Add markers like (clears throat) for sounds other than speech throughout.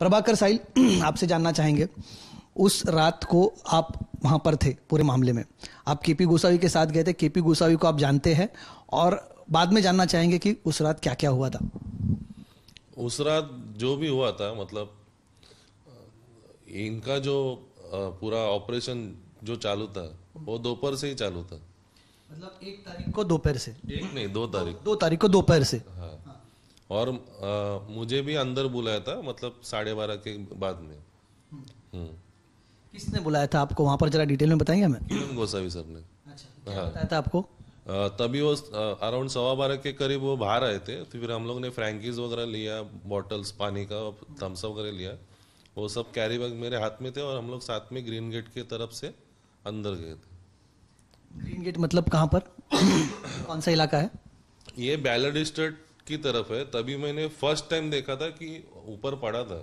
प्रभाकर साहिल (clears throat) आपसे जानना चाहेंगे उस रात को आप वहां पर थे पूरे मामले में आप केपी गोसावी के साथ गए थे केपी गोसावी को आप जानते हैं और बाद में जानना चाहेंगे कि उस रात क्या क्या हुआ था उस रात जो भी हुआ था मतलब इनका जो पूरा ऑपरेशन जो चालू था वो दोपहर से ही चालू था मतलब एक तारीख को दोपहर से एक नहीं दो तारीख दो, दो तारीख को दोपहर से हाँ। और आ, मुझे भी अंदर बुलाया था मतलब साढ़े बारह के बाद में हम्म। हम्म। किसने बुलाया था आपको वहाँ पर जरा डिटेल में बताएंगे हमें किरण गोसावी सर ने अच्छा हाँ बताया था आपको तभी वो अराउंड सवा बारह के करीब वो बाहर आए थे तो फिर हम लोग ने फ्रेंकीज वगैरह लिया बॉटल्स पानी का थम्स वगैरह लिया वो सब कैरी बैग मेरे हाथ में थे और हम लोग साथ में ग्रीन गेट के तरफ से अंदर गए थे ग्रीन गेट मतलब कहाँ पर (coughs) कौन सा इलाका है ये बैलर डिस्ट्रिक्ट की तरफ है तभी मैंने फर्स्ट टाइम देखा था कि ऊपर पड़ा था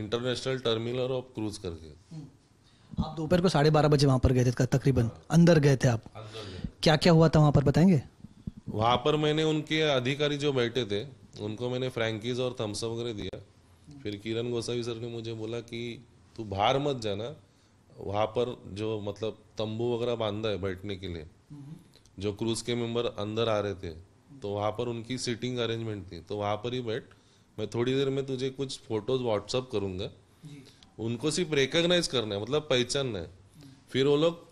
इंटरनेशनल टर्मिनल ऑफ क्रूज करके हम्म। आप दोपहर को साढ़े बारह बजे वहाँ पर गए थे तकरीबन हाँ। अंदर गए थे आप क्या क्या हुआ था वहाँ पर बताएंगे वहाँ पर मैंने उनके अधिकारी जो बैठे थे उनको मैंने फ्रैंकीज और थम्सअप वगैरह दिया फिर किरण गोसावी सर ने मुझे बोला कि तू बाहर मत जाना वहाँ पर जो मतलब तंबू वगैरह बांधा है बैठने के लिए हम्म। जो क्रूज के मेंबर अंदर आ रहे थे तो वहाँ पर उनकी सीटिंग अरेंजमेंट थी तो वहाँ पर ही बैठ मैं थोड़ी देर में तुझे कुछ फोटोज व्हाट्सअप करूँगा उनको सिर्फ रिकग्नाइज करना है मतलब पहचानना है फिर वो लोग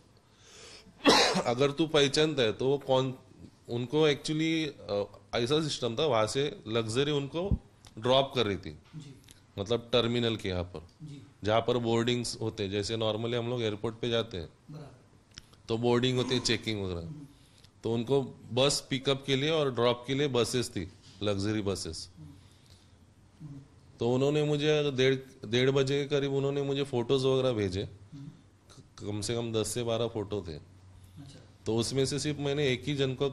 (coughs) अगर तू पहचानता है तो वो कौन उनको एक्चुअली ऐसा सिस्टम था वहाँ से लग्जरी उनको ड्रॉप कर रही थी मतलब टर्मिनल के यहाँ पर जहाँ पर बोर्डिंग्स होते जैसे नॉर्मली हम लोग एयरपोर्ट पे जाते हैं तो बोर्डिंग होती है चेकिंग वगैरह हम्म। तो उनको बस पिकअप के लिए और ड्रॉप के लिए बसेस थी लग्जरी बसेस तो उन्होंने मुझे डेढ़ डेढ़ बजे के करीब उन्होंने मुझे फ़ोटोज़ वगैरह भेजे कम से कम दस से बारह फ़ोटो थे अच्छा। तो उसमें से सिर्फ मैंने एक ही जन को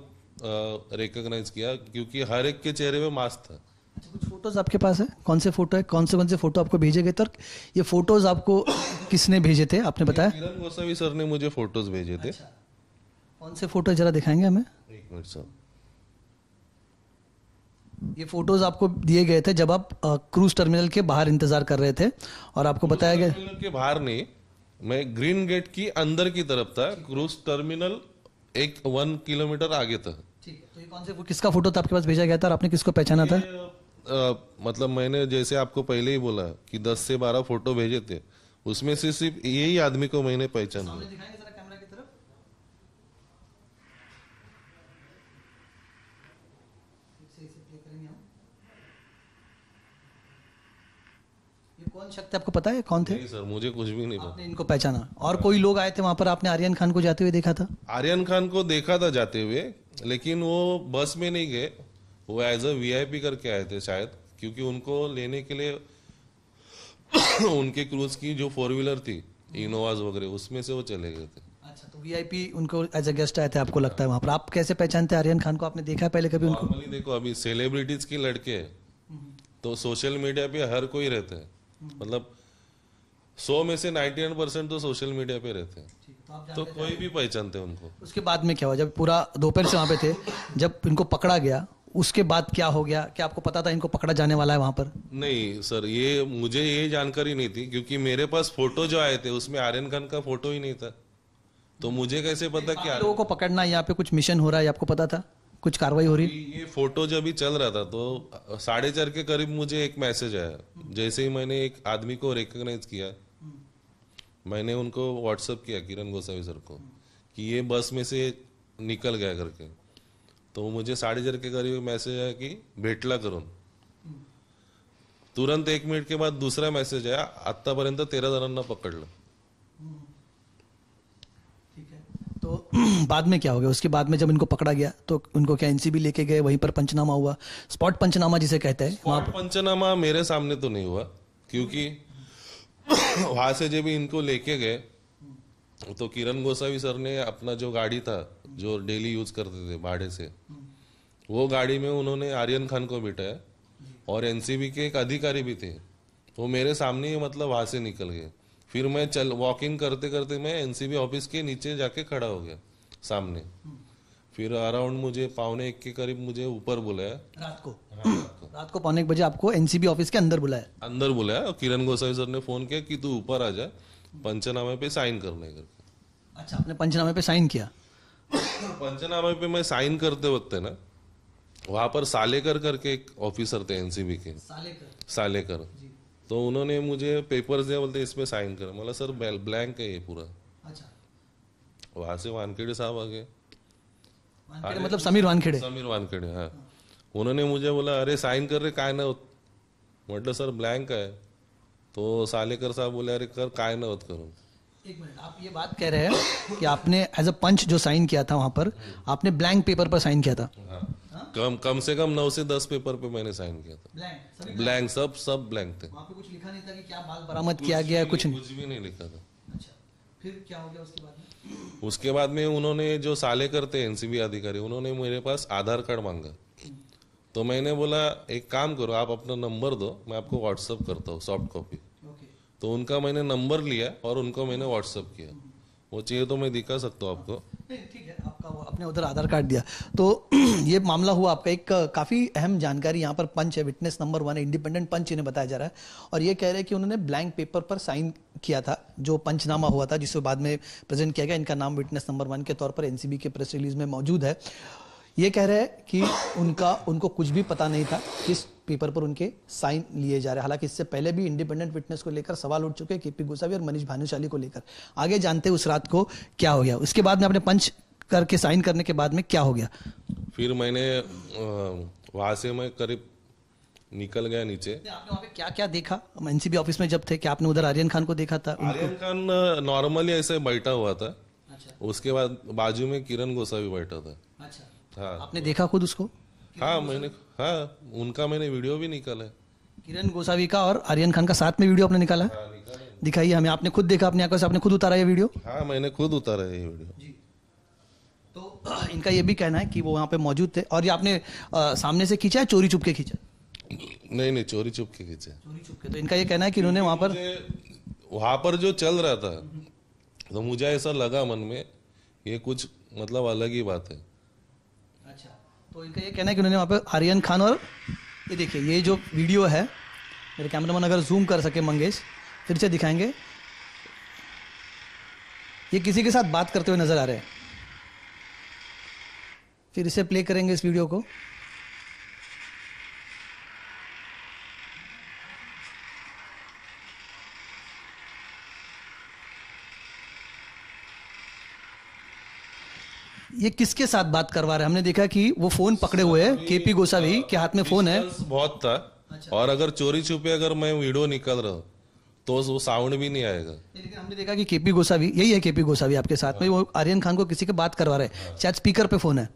रिकग्नाइज किया क्योंकि हर एक के चेहरे में मास्क था अच्छा, कुछ फोटोज आपके पास है कौन से फोटो है कौन से कौन से फोटो आपको भेजे गए थे ये फोटोज आपको किसने भेजे थे आपने बताया किरण सर ने मुझे फोटोज भेजे थे अच्छा। कौन से फोटो जरा दिखाएंगे हमें एक मिनट ये फोटोज आपको दिए गए थे जब आप क्रूज टर्मिनल के बाहर इंतजार कर रहे थे और आपको बताया गया के बाहर नहीं मैं ग्रीन गेट की अंदर की तरफ था क्रूज टर्मिनल एक वन किलोमीटर आगे था ठीक है तो ये कौन से किसका फोटो था आपके पास भेजा गया था और आपने किसको पहचाना था आ, मतलब मैंने जैसे आपको पहले ही बोला कि 10 से 12 फोटो भेजे थे उसमें से सिर्फ यही आदमी को मैंने पहचाना कौन शक्ति आपको पता है कौन थे नहीं सर मुझे कुछ भी नहीं पता इनको पहचाना और कोई लोग आए थे वहां पर आपने आर्यन खान को जाते हुए देखा था आर्यन खान को देखा था जाते हुए लेकिन वो बस में नहीं गए वो एज अ वी करके आए थे शायद क्योंकि उनको लेने के लिए (coughs) उनके क्रूज की जो फोर व्हीलर थी इनोवाज वगैरह उसमें से वो चले गए थे वीआईपी अच्छा, तो उनको एज अ गेस्ट आए थे आपको लगता है वहाँ पर आप कैसे पहचानते आर्यन खान को आपने देखा पहले कभी उनको देखो अभी सेलिब्रिटीज के लड़के हम्म। तो सोशल मीडिया पे हर कोई रहता है मतलब सौ में से नाइन परसेंट तो सोशल मीडिया पे रहते हैं तो, तो कोई भी पहचानते हैं उनको उसके बाद में क्या हुआ जब पूरा दोपहर से वहाँ पे थे जब इनको पकड़ा गया उसके बाद क्या हो गया क्या आपको पता था इनको पकड़ा जाने वाला है वहाँ पर नहीं सर ये मुझे ये जानकारी नहीं थी क्योंकि मेरे पास फोटो जो आए थे उसमें आर्यन खान का फोटो ही नहीं था तो मुझे कैसे पता क्या लोगों को पकड़ना यहाँ पे कुछ मिशन हो रहा है आपको पता था कुछ कार्रवाई हो रही है ये फोटो जब भी चल रहा था तो साढ़े चार के करीब मुझे एक मैसेज आया जैसे ही मैंने एक आदमी को रिकोगनाइज किया मैंने उनको व्हाट्सअप किया किरण गोसावी सर को कि ये बस में से निकल गया करके तो मुझे साढ़े चार के करीब मैसेज आया कि भेटला करो तुरंत एक मिनट के बाद दूसरा मैसेज आया तेरह जन पकड़ लो (clears throat) बाद में क्या हो गया उसके बाद में जब इनको पकड़ा गया तो उनको क्या एनसीबी लेके गए वहीं पर पंचनामा हुआ स्पॉट पंचनामा जिसे कहते हैं वहां पंचनामा मेरे सामने तो नहीं हुआ क्योंकि (clears throat) वहां से जब इनको लेके गए तो किरण गोसावी सर ने अपना जो गाड़ी था जो डेली यूज करते थे भाड़े से वो गाड़ी में उन्होंने आर्यन खान को बिठाया और एनसीबी के एक अधिकारी भी थे वो मेरे सामने ही मतलब वहां से निकल गए फिर मैं चल वॉक इन करते करते मैं एनसीबी ऑफिस के नीचे जाके खड़ा हो गया सामने फिर अराउंड मुझे पावने एक के करीब मुझे ऊपर बुलाया रात को हाँ, रात को पावने एक बजे आपको एनसीबी ऑफिस के अंदर बुलाया अंदर बुलाया और किरण गोसाई सर ने फोन किया कि तू ऊपर आ जा पंचनामे पे साइन करने कर अच्छा आपने पंचनामे पे साइन किया पंचनामे पे मैं साइन करते वक्त ना वहां पर सालेकर करके एक ऑफिसर थे एनसीबी के सालेकर सालेकर तो उन्होंने मुझे पेपर्स दिया बोलते इसमें साइन कर मतलब सर ब्लैंक है ये पूरा अच्छा वहाँ से वानखेड़े साहब आ गए मतलब समीर वानखेड़े समीर वानखेड़े हाँ, हाँ। उन्होंने मुझे बोला अरे साइन कर रहे काय नव्हत मतलब सर ब्लैंक है तो सालेकर साहब बोले अरे कर काय होत करो एक मिनट आप ये बात कह रहे हैं कि आपने एज अ पंच जो साइन किया था वहाँ पर आपने ब्लैंक पेपर पर साइन किया था हाँ। कम कम से कम नौ से दस पेपर पे मैंने साइन किया था ब्लैंक सब सब ब्लैंक थे वहाँ पे कुछ लिखा नहीं था कि क्या माल बरामद किया गया कुछ कुछ भी नहीं लिखा था अच्छा, फिर क्या हो गया उसके बाद में उन्होंने जो साले करते एनसीबी अधिकारी उन्होंने मेरे पास आधार कार्ड मांगा तो मैंने बोला एक काम करो आप अपना नंबर दो मैं आपको व्हाट्सअप करता हूँ सॉफ्ट कॉपी तो उनका मैंने नंबर लिया और उनको मैंने व्हाट्सअप किया वो चाहिए तो मैं दिखा सकता हूँ आपको ठीक है आपका वो अपने उधर आधार कार्ड दिया तो (clears throat) ये मामला हुआ आपका एक काफ़ी अहम जानकारी यहाँ पर पंच है witness number one independent panch इन्हें बताया जा रहा है और ये कह रहे हैं कि उन्होंने ब्लैंक पेपर पर साइन किया था जो पंचनामा हुआ था जिसे बाद में प्रेजेंट किया गया इनका नाम विटनेस नंबर वन के तौर पर एनसीबी के प्रेस रिलीज में मौजूद है ये कह रहे हैं कि उनका उनको कुछ भी पता नहीं था किस पेपर पर उनके साइन लिए जा रहे हैं हालांकि इससे पहले भी इंडिपेंडेंट विटनेस को लेकर सवाल उठ चुके हैं केपी गोसावी और मनीष भानुशाली को लेकर आगे जानते हैं उस रात को क्या हो गया उसके बाद में अपने पंच करके साइन करने के बाद में क्या हो गया फिर मैंने वहां से मैं करीब निकल गया नीचे आपने क्या क्या देखा एनसीबी ऑफिस में जब थे क्या आपने उधर आर्यन खान को देखा था आर्यन खान नॉर्मली ऐसे बैठा हुआ था अच्छा। उसके बाद बाजू में किरण गोसावी बैठा था अच्छा हाँ आपने देखा खुद उसको हाँ मैंने हाँ उनका मैंने वीडियो भी निकाला है किरण गोसावी का और आर्यन खान का साथ में वीडियो आपने हाँ, निकाला है दिखाइए हमें आपने खुद देखा अपने आंखों से आपने खुद उतारा ये वीडियो हाँ मैंने खुद उतारा है ये वीडियो तो (clears throat) इनका ये भी कहना है कि वो वहाँ पे मौजूद थे और ये आपने आ, सामने से खींचा है चोरी चुप के खींचा नहीं नहीं चोरी चुप के खींचा चोरी चुप के तो इनका ये कहना है कि उन्होंने वहाँ पर वहाँ पर जो चल रहा था तो मुझे ऐसा लगा मन में ये कुछ मतलब अलग ही बात है तो इनका ये कहना है कि उन्होंने वहाँ पे आर्यन खान और ये देखिए ये जो वीडियो है मेरे कैमरामैन अगर जूम कर सके मंगेश फिर से दिखाएंगे ये किसी के साथ बात करते हुए नज़र आ रहे हैं फिर इसे प्ले करेंगे इस वीडियो को ये किसके साथ बात करवा रहे हमने देखा कि वो फोन पकड़े हुए है केपी गोसावी के हाथ में फोन है बहुत था अच्छा। और अगर चोरी छुपे अगर मैं वीडियो निकल रहा हूँ तो वो साउंड भी नहीं आएगा हमने देखा कि केपी गोसावी यही है केपी गोसावी आपके साथ में हाँ। वो आर्यन खान को किसी के बात करवा रहे हैं हाँ। शायद स्पीकर पे फोन है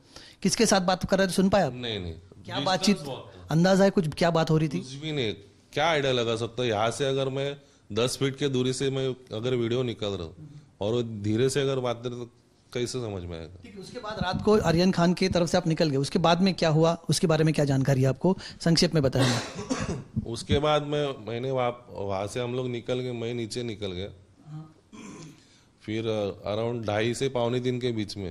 किसके साथ बात कर रहे सुन पाया नहीं नहीं क्या बातचीत अंदाजा है कुछ क्या बात हो रही थी कुछ भी नहीं क्या आइडिया लगा सकता यहाँ से अगर मैं दस फीट के दूरी से मैं अगर वीडियो निकल रहा हूँ और धीरे से अगर बात करें तो कैसे समझ में आएगा उसके बाद रात को आर्यन खान की तरफ से आप निकल गए उसके बाद में क्या हुआ उसके बारे में क्या जानकारी है आपको संक्षेप में बताएं (coughs) उसके बाद में मैंने वहाँ से हम लोग निकल गए मैं नीचे निकल गया हाँ। फिर अराउंड ढाई से पौने दिन के बीच में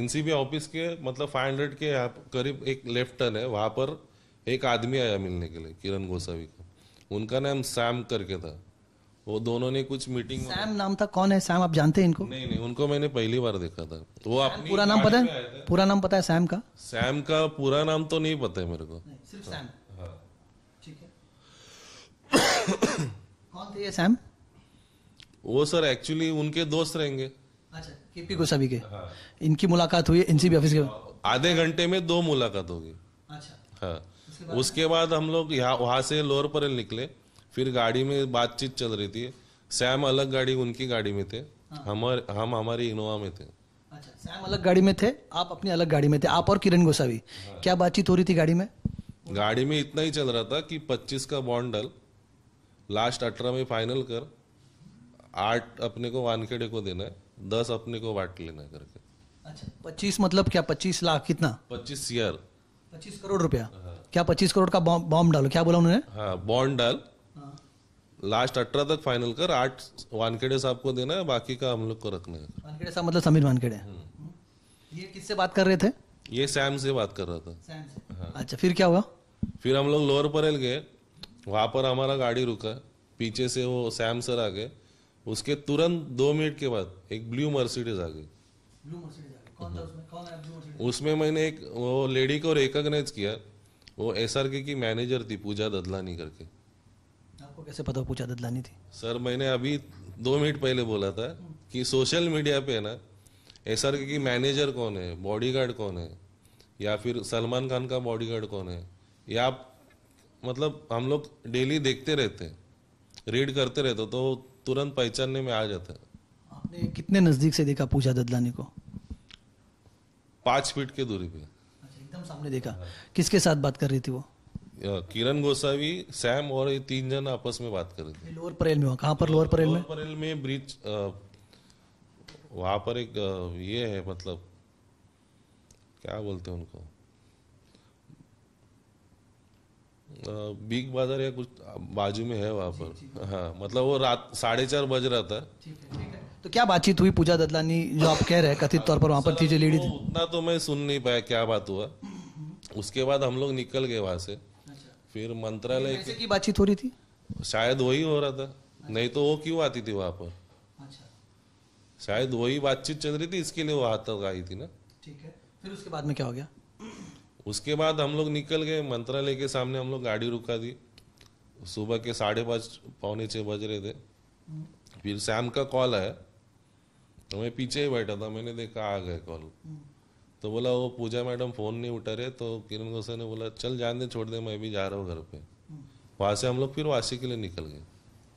एन ऑफिस के मतलब 500 के करीब एक लेफ्ट टर्न है वहाँ पर एक आदमी आया मिलने के लिए किरण गोसावी का उनका नाम सैम करके था वो दोनों ने कुछ मीटिंग सैम नाम था कौन है सैम आप जानते हैं इनको नहीं नहीं उनको मैंने पहली बार देखा था तो वो आप पूरा नाम पता है पूरा नाम पता है सैम का सैम का पूरा नाम तो नहीं पता है मेरे को सिर्फ सैम हाँ। हाँ। (coughs) कौन थे ये सैम वो सर एक्चुअली उनके दोस्त रहेंगे अच्छा केपी गोसावी के हाँ। इनकी मुलाकात हुई एनसीबी ऑफिस के आधे घंटे में दो मुलाकात होगी अच्छा हाँ उसके बाद हम लोग यहाँ वहां से लोअर परेल निकले फिर गाड़ी में बातचीत चल रही थी सैम अलग गाड़ी उनकी गाड़ी में थे हाँ। हमारे हम हमारी इनोवा में थे अच्छा सैम अलग गाड़ी में थे आप अपनी अलग गाड़ी में थे आप और किरण गोसावी हाँ। क्या बातचीत हो रही थी गाड़ी में गाड़ी में इतना ही चल रहा था कि 25 का बॉन्ड डल लास्ट अठारह में फाइनल कर आठ अपने को वानखेड़े को देना है दस अपने को बांट लेना करके अच्छा पच्चीस मतलब क्या पच्चीस लाख कितना पच्चीस सीआर पच्चीस करोड़ रुपया हाँ। क्या पच्चीस करोड़ का बॉम्ब डालो क्या बोला उन्होंने हाँ बॉन्ड डाल लास्ट अठारह तक फाइनल कर आठ वानखेड़े साहब को देना है बाकी का हम लोग को रखना है वानखेड़े साहब मतलब समीर वानखेड़े हम्म। ये किससे बात कर रहे थे ये सैम से बात कर रहा था सैम हाँ। अच्छा फिर क्या हुआ फिर हम लोग लोअर परेल गए वहां पर हमारा गाड़ी रुका पीछे से वो सैम सर आ गए उसके तुरंत दो मिनट के बाद एक ब्लू मर्सिडीज आ गई उसमें मैंने एक वो लेडी को रिकोगनाइज किया वो एस की मैनेजर थी पूजा ददलानी करके आपको कैसे पता कुछ आदत लानी थी सर मैंने अभी दो मिनट पहले बोला था कि सोशल मीडिया पे ना एस आर के की मैनेजर कौन है बॉडीगार्ड कौन है या फिर सलमान खान का बॉडीगार्ड कौन है या मतलब हम लोग डेली देखते रहते रीड करते रहते तो तुरंत पहचानने में आ जाता है आपने कितने नज़दीक से देखा पूजा ददलानी को पांच फीट के दूरी पे अच्छा, एकदम सामने देखा किसके साथ बात कर रही थी वो किरण गोसावी सैम और ये तीन जन आपस में बात कर रहे थे लोअर परेल में कहाँ पर लोअर परेल में परेल में ब्रिज वहां पर एक ये है मतलब क्या बोलते हैं उनको बिग बाजार या कुछ बाजू में है वहां पर हाँ मतलब वो रात साढ़े चार बज रहा था ठीक है, ठीक है। तो क्या बातचीत हुई पूजा ददलानी जो आप कह रहे हैं कथित तौर पर वहां पर जो लेडी थी उतना तो मैं सुन नहीं पाया क्या बात हुआ हम्म, हम्म। उसके बाद हम लोग निकल गए वहां से फिर मंत्रालय की बातचीत हो रही थी शायद वही हो रहा था नहीं तो वो क्यों आती थी वहां पर अच्छा। शायद वही बातचीत चल रही थी इसके लिए वहां तक आई थी ना ठीक है फिर उसके बाद में क्या हो गया उसके बाद हम लोग निकल गए मंत्रालय के सामने हम लोग गाड़ी रुका दी सुबह के साढ़े पाँच पौने छः बज रहे थे फिर शाम का कॉल आया तो मैं पीछे ही बैठा था मैंने देखा आ गए कॉल हम्म। तो बोला वो पूजा मैडम फ़ोन नहीं उठा रहे तो किरण गोसाई ने बोला चल जान दे छोड़ दे मैं भी जा रहा हूँ घर पे हम्म। वहां से हम लोग फिर वासी के लिए निकल गए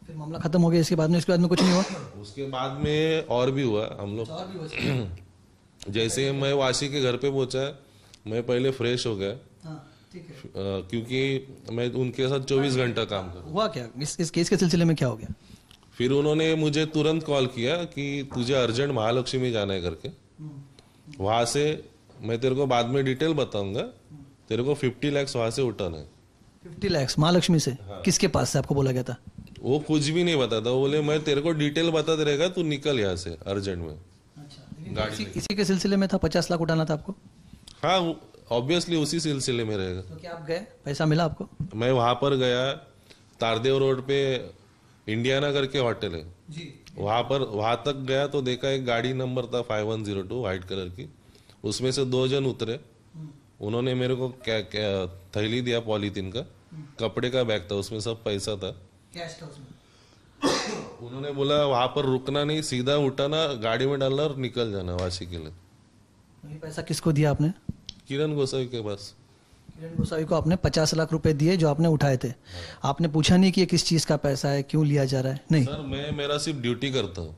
फिर मामला खत्म हो गया इसके बाद में इसके बाद में कुछ नहीं हुआ उसके बाद में और भी हुआ हम लोग जैसे मैं वासी के घर पे पहुंचा मैं पहले फ्रेश हो गया हाँ, क्योंकि मैं उनके साथ चौबीस घंटा काम कर हुआ क्या इस, केस के सिलसिले में क्या हो गया फिर उन्होंने मुझे तुरंत कॉल किया कि तुझे अर्जेंट महालक्ष्मी जाना है करके हम्म, हम्म। वहां से मैं तेरे को बाद में डिटेल बताऊंगा तेरे को फिफ्टी लैक्स वहां से उठाना है फिफ्टी लैक्स महालक्ष्मी से हाँ। किसके पास से आपको बोला गया था वो कुछ भी नहीं बताता बोले मैं तेरे को डिटेल बताते रहेगा तू निकल यहाँ से अर्जेंट में अच्छा, इसी, इसी के सिलसिले में था पचास लाख उठाना था आपको हाँ ऑब्वियसली उसी सिलसिले में रहेगा तो क्या आप गए पैसा मिला आपको मैं वहाँ पर गया तारदेव रोड पे इंडियाना करके होटल है जी वहाँ पर वहाँ तक गया तो देखा एक गाड़ी नंबर था five one zero two white colour की उसमें से दो जन उतरे उन्होंने मेरे को क्या क्या थैली दिया पॉलीथिन का कपड़े का बैग था उसमें सब पैसा था कैश था उसमें उन्होंने बोला वहां पर रुकना नहीं सीधा उठाना गाड़ी में डालना और निकल जाना वासी के लिए पैसा किसको दिया आपने किरण गोसाई के पास किरण को आपने पचास लाख रुपए दिए जो आपने उठाए थे आपने पूछा नहीं कि ये किस चीज का पैसा है क्यों लिया जा रहा है नहीं सर मैं मेरा सिर्फ ड्यूटी करता हूँ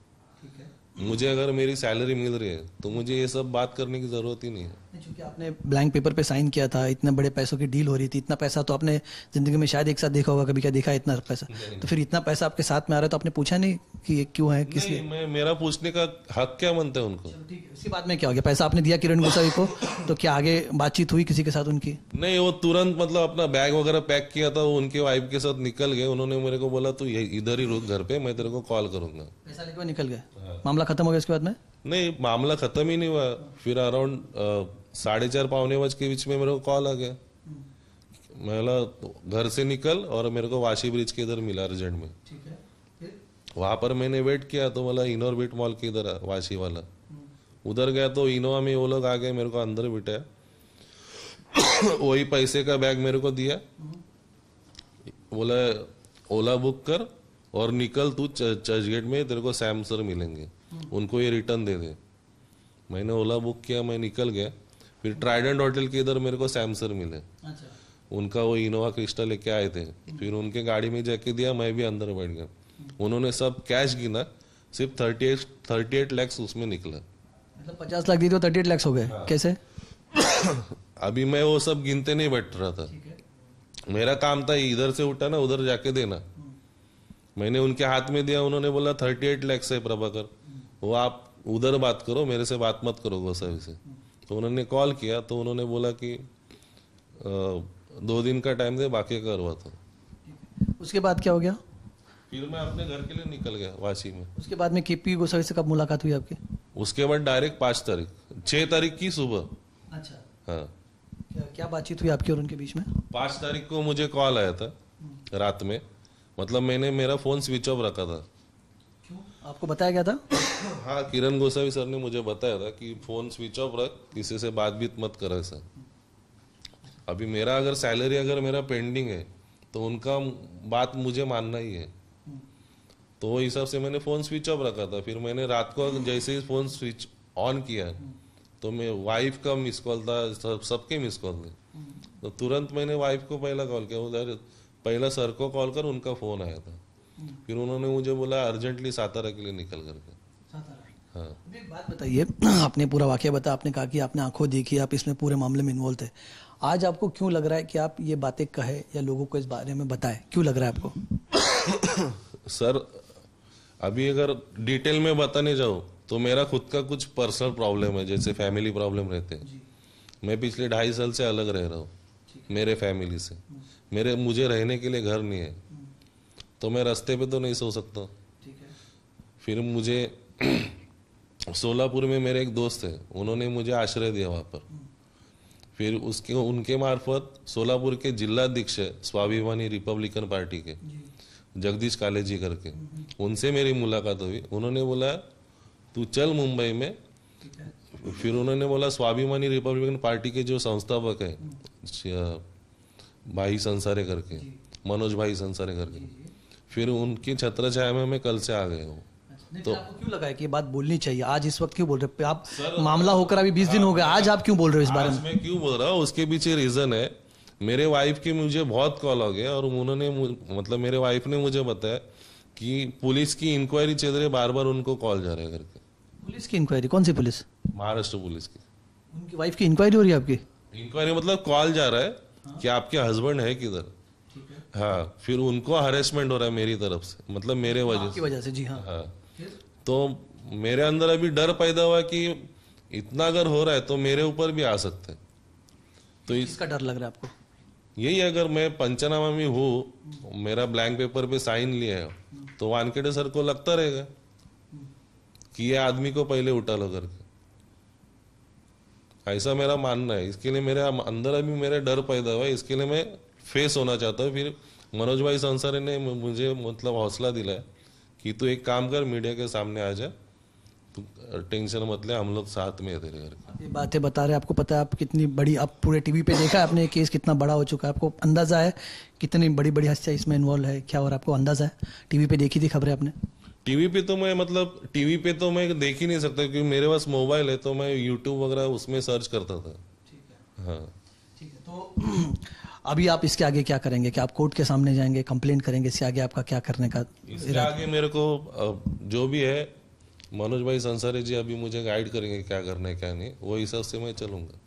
मुझे अगर मेरी सैलरी मिल रही है तो मुझे ये सब बात करने की ज़रूरत ही नहीं है कि आपने ब्लैंक पेपर पे साइन किया था इतने बड़े पैसों की डील हो रही थी इतना पैसा तो आपने जिंदगी में शायद एक साथ देखा होगा कभी क्या देखा इतना पैसा तो फिर इतना पैसा आपके साथ में आ रहा है तो आपने पूछा नहीं कि ये क्यों है किस लिए मेरा पूछने का हक क्या बनता है उनको इसी बात में क्या हो गया पैसा आपने दिया किरण गोसाई को तो क्या आगे बातचीत हुई किसी के साथ उनकी नहीं वो तुरंत मतलब अपना बैग वगैरह पैक किया था वो उनके वाइफ के साथ निकल गए उन्होंने मेरे को बोला तू इधर ही रुक घर पे मैं तेरे को कॉल करूंगा पैसा लेके निकल गए हाँ। मामला खत्म हो गया इसके बाद में नहीं मामला खत्म ही नहीं हुआ फिर अराउंड साढ़े चार पावने बज के बीच में मेरे को कॉल आ गया मैं बोला घर से निकल और मेरे को वाशी ब्रिज के इधर मिला अर्जेंट में वहां पर मैंने वेट किया तो बोला इनोर बीट मॉल के इधर वाशी वाला उधर गया तो इनोवा में वो लोग आ गए मेरे को अंदर बिठाया वही पैसे का बैग मेरे को दिया बोला ओला बुक कर और निकल तू चर्च गेट में तेरे को सैम सर मिलेंगे उनको ये रिटर्न दे दे मैंने ओला बुक किया मैं निकल गया फिर ट्राइडेंट होटल के इधर मेरे को सैम मिले अच्छा। उनका वो इनोवा क्रिस्टा लेके आए थे फिर उनके गाड़ी में जाके दिया मैं भी अंदर बैठ गया उन्होंने सब कैश गिना सिर्फ thirty eight thirty eight lakhs उसमें निकला मतलब पचास लाख दी तो थर्टी एट लैक्स हो गए हाँ। कैसे (coughs) अभी मैं वो सब गिनते नहीं बैठ रहा था मेरा काम था इधर से उठा ना उधर जाके देना मैंने उनके हाथ में दिया उन्होंने बोला थर्टी एट लैक्स है प्रभाकर हम्म। वो आप उधर बात करो मेरे से बात मत करो गोसावी से हम्म। तो उन्होंने कॉल किया तो उन्होंने बोला कि आ, दो दिन का टाइम दे बाकी करवाता उसके बाद क्या हो गया फिर मैं अपने घर के लिए निकल गया वासी में उसके बाद में केपी गोसाई से कब मुलाकात हुई आपकी उसके बाद डायरेक्ट पांच तारीख छह तारीख की सुबह अच्छा हाँ क्या, क्या बातचीत हुई आपकी और उनके बीच में पांच तारीख को मुझे कॉल आया था रात में मतलब मैंने मेरा फोन स्विच ऑफ रखा था क्यों आपको बताया गया था हाँ किरण गोसावी सर ने मुझे बताया था कि फोन स्विच ऑफ रख किसी से बात भी मत करे सर अभी मेरा अगर सैलरी अगर मेरा पेंडिंग है तो उनका बात मुझे मानना ही है तो वो हिसाब से मैंने फ़ोन स्विच ऑफ रखा था फिर मैंने रात को जैसे ही फ़ोन स्विच ऑन किया तो मैं वाइफ का मिस कॉल था सब सबके मिस कॉल थे तो तुरंत मैंने वाइफ को पहला कॉल किया उधर पहला सर को कॉल कर उनका फ़ोन आया था फिर उन्होंने मुझे बोला अर्जेंटली सातारा के लिए निकल करके हाँ। बात बताइए आपने पूरा वाक्य बताया आपने कहा कि आपने आंखों देखी आप इसमें पूरे मामले में इन्वॉल्व थे आज आपको क्यों लग रहा है कि आप ये बातें कहे या लोगों को इस बारे में बताएं क्यों लग रहा है आपको (coughs) सर अभी अगर डिटेल में बताने जाओ तो मेरा खुद का कुछ पर्सनल प्रॉब्लम है जैसे फैमिली प्रॉब्लम रहते हैं मैं पिछले ढाई साल से अलग रह रहा हूँ मेरे फैमिली से हम्म। मेरे मुझे रहने के लिए घर नहीं है हम्म। तो मैं रास्ते पे तो नहीं सो सकता फिर मुझे सोलापुर में मेरे एक दोस्त है उन्होंने मुझे आश्रय दिया वहाँ पर फिर उसके उनके मार्फत सोलापुर के जिलाध्यक्ष स्वाभिमानी रिपब्लिकन पार्टी के जगदीश काले जी करके हम्म, हम्म। उनसे मेरी मुलाकात हुई उन्होंने बोला तू चल मुंबई में फिर उन्होंने बोला स्वाभिमानी रिपब्लिकन पार्टी के जो संस्थापक है हम्म। भाई संसारे करके मनोज भाई संसारे करके फिर उनकी छत्रछाया में मैं कल से आ गए हूँ तो आपको क्यों लगा है कि ये बात बोलनी चाहिए आज इस वक्त क्यों बोल रहे आप मामला होकर अभी बीस दिन हो गए आज आप क्यों बोल रहे हो इस बारे में क्यों बोल रहा हूँ उसके पीछे रीजन है मेरे वाइफ के मुझे बहुत कॉल हो गए और उन्होंने मतलब मेरे वाइफ ने मुझे बताया कि पुलिस की इंक्वायरी चल रही है बार बार उनको कॉल जा रहा है करके पुलिस की इंक्वायरी कौन सी पुलिस महाराष्ट्र पुलिस की उनकी वाइफ की इंक्वायरी हो रही है आपकी इंक्वायरी मतलब कॉल जा रहा है हाँ? कि आपके हस्बैंड है किधर हाँ फिर उनको हरेसमेंट हो रहा है मेरी तरफ से मतलब मेरे वजह से जी हाँ, हाँ। तो मेरे अंदर अभी डर पैदा हुआ कि इतना अगर हो रहा है तो मेरे ऊपर भी आ सकते तो इसका डर लग रहा है आपको यही अगर मैं पंचनामा में हूँ मेरा ब्लैंक पेपर पे साइन लिया है तो वानखेड़े सर को लगता रहेगा कि ये आदमी को पहले उठा लो करके ऐसा मेरा मानना है इसके लिए मेरे अंदर अभी मेरा डर पैदा हुआ है इसके लिए मैं फेस होना चाहता हूँ फिर मनोज भाई संसारी ने मुझे मतलब हौसला दिला कि तू एक काम कर मीडिया के सामने आ जा तू टेंशन मत ले हम लोग साथ में है तेरे घर ये बातें बता रहे आपको पता है आप कितनी बड़ी आप पूरे टीवी पे देखा है आपने केस कितना बड़ा हो चुका है आपको अंदाज़ा है कितनी बड़ी बड़ी हस्तियाँ इसमें इन्वॉल्व है क्या और आपको अंदाज़ा है टीवी पे देखी थी खबरें आपने टीवी पे तो मैं मतलब टीवी पे तो मैं देख ही नहीं सकता क्योंकि मेरे पास मोबाइल है तो मैं यूट्यूब वगैरह उसमें सर्च करता था ठीक है हाँ ठीक है तो (clears throat) अभी आप इसके आगे क्या करेंगे कि आप कोर्ट के सामने जाएंगे कंप्लेंट करेंगे इसके आगे आपका क्या करने का इसके आगे मेरे को जो भी है मनोज भाई संसारी जी अभी मुझे गाइड करेंगे क्या करना है क्या नहीं वही हिसाब से मैं चलूंगा